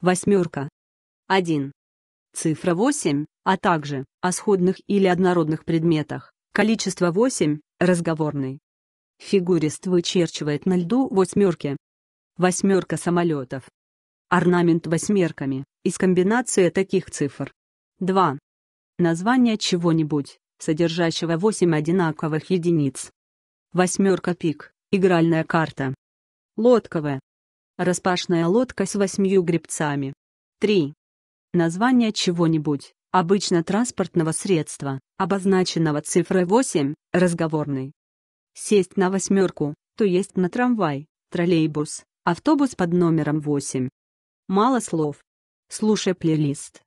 восьмерка. 1. Цифра 8, а также о сходных или однородных предметах. Количество 8, разговорный. Фигурист вычерчивает на льду восьмерки. Восьмерка самолетов. Орнамент восьмерками, из комбинации таких цифр. 2. Название чего-нибудь, содержащего 8 одинаковых единиц. Восьмерка пик, игральная карта. Лодковая, Распашная лодка с восьмью гребцами. 3. Название чего-нибудь, обычно транспортного средства, обозначенного цифрой 8, разговорный. Сесть на восьмерку, то есть на трамвай, троллейбус, автобус под номером 8. Мало слов. Слушай плейлист.